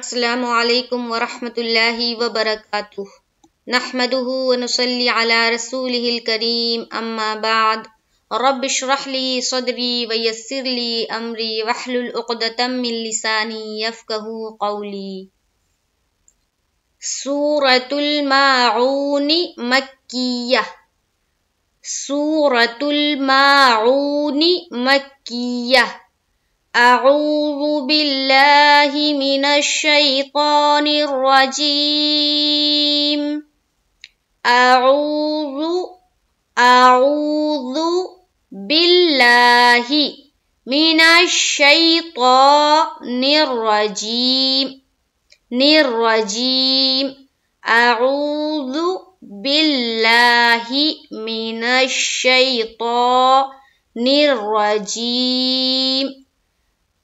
السلام عليكم ورحمة الله وبركاته نحمده ونصلي على رسوله الكريم أما بعد رب اشرح لي صدري ويسر لي أمري واحلل عقدة من لساني يفقه قولي سورة الماعون مكية سورة الماعون مكية أعوذ بالله من الشيطان الرجيم أعوذ أعوذ بالله من الشيطان الرجيم الرجيم أعوذ بالله من الشيطان الرجيم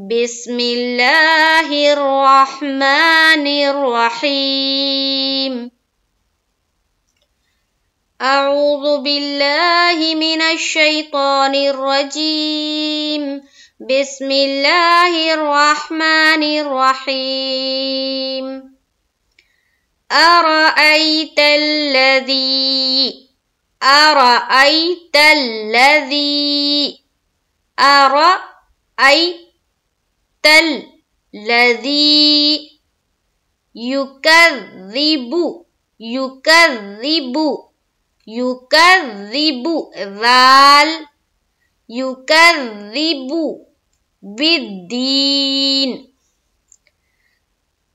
بسم الله الرحمن الرحيم أعوذ بالله من الشيطان الرجيم بسم الله الرحمن الرحيم أرأيت الذي أرأيت الذي أرأيت الذي يكذب يكذب يكذب ذال يكذب بالدين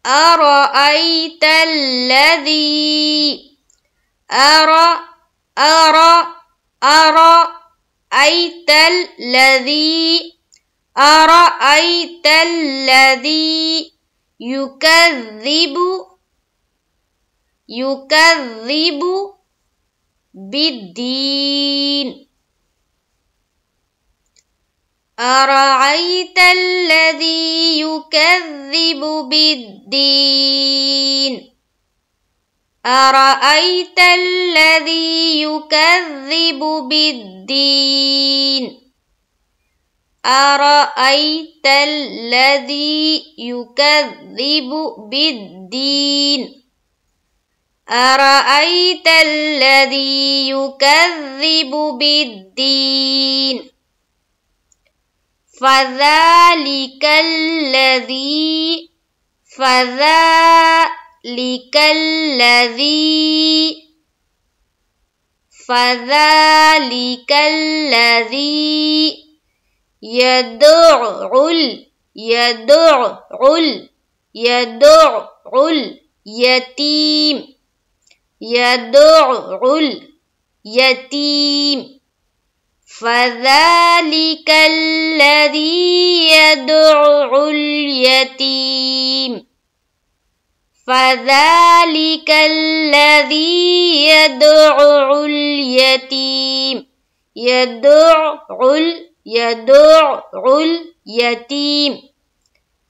أرأيت الذي أرى أرى أرى أيت الذي أرأيت الذي يكذب يكذب بالدين أرأيت الذي يكذب بالدين أرأيت الذي يكذب بالدين أرأيت الذي يكذب بالدين أرأيت الذي يكذب بالدين فذلك الذي فذلك الذي فذلك الذي يدعل يدعل يدعل يتيم يدعل يتيم فذلك الذي يدعو اليتيم فذلك الذي يدعو اليتيم يدعو اليتيم يدع اليتيم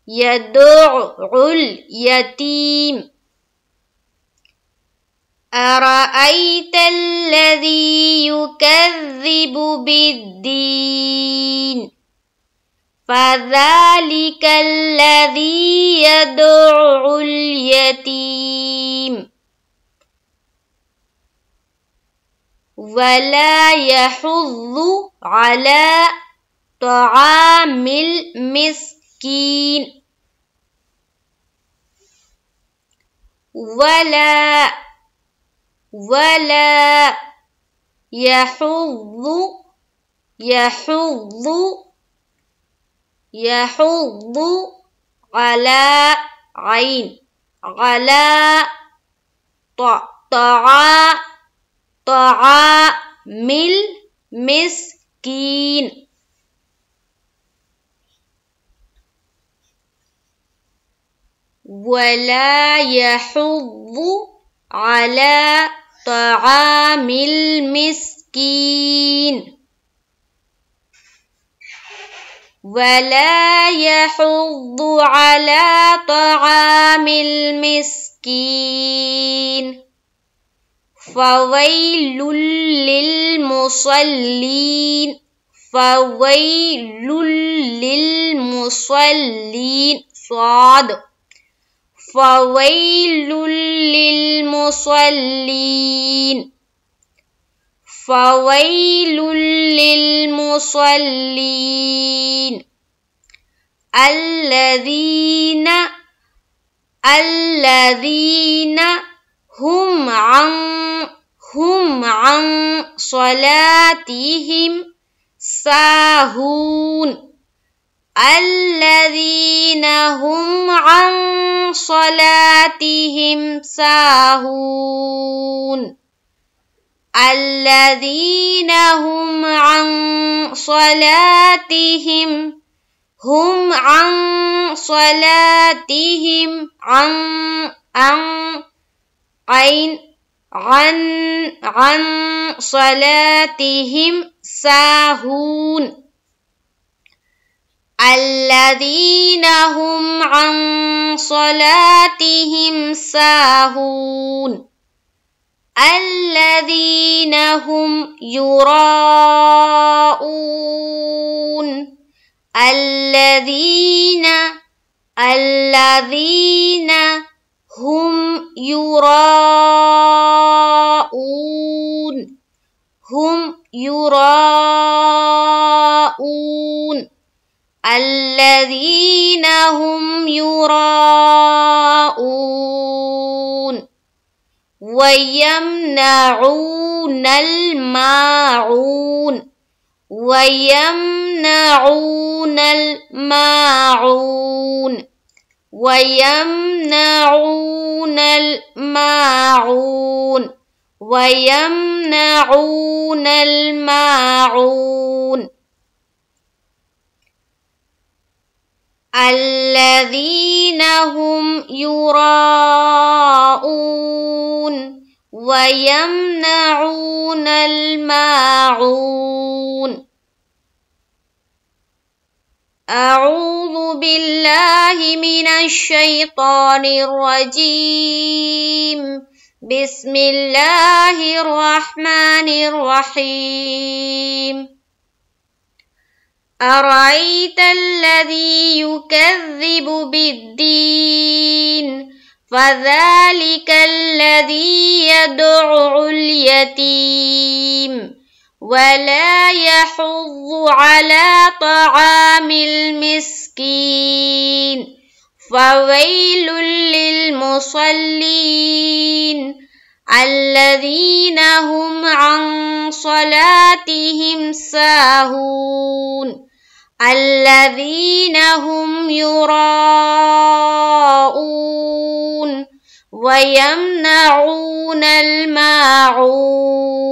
يدع اليتيم أرأيت الذي يكذب بالدين فذلك الذي يدع اليتيم ولا يحض على طعام المسكين ولا ولا يحض يحض يحض على عين على طعام طعام المسكين ولا يحض على طعام المسكين ولا يحض على طعام المسكين فويل للمصلين فويل للمصلين صاد فويل للمصلين فويل للمصلين الذين الذين هم عن هم عن صلاتهم ساهون الذين هم عن صلاتهم ساهون الذين هم عن صلاتهم هم عن صلاتهم عن عن عين عن عن صلاتهم ساهون الذين هم عن صلاتهم ساهون الذين هم يراءون الذين الذين هم يراءون هم يراءون الذين هم يراءون ويمنعون الماعون ويمنعون الماعون ويمنعون الماعون ويمنعون الماعون الذين هم يراءون ويمنعون الماعون أعوذ بالله من الشيطان الرجيم بسم الله الرحمن الرحيم أرأيت الذي يكذب بالدين فذلك الذي يدعو اليتيم ولا يحض على طعام المسكين فويل للمصلين الذين هم عن صلاتهم ساهون الذين هم يراءون ويمنعون الماعون